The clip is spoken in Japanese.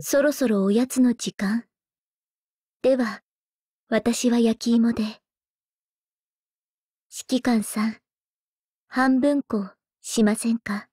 そろそろおやつの時間。では、私は焼き芋で。指揮官さん、半分こしませんか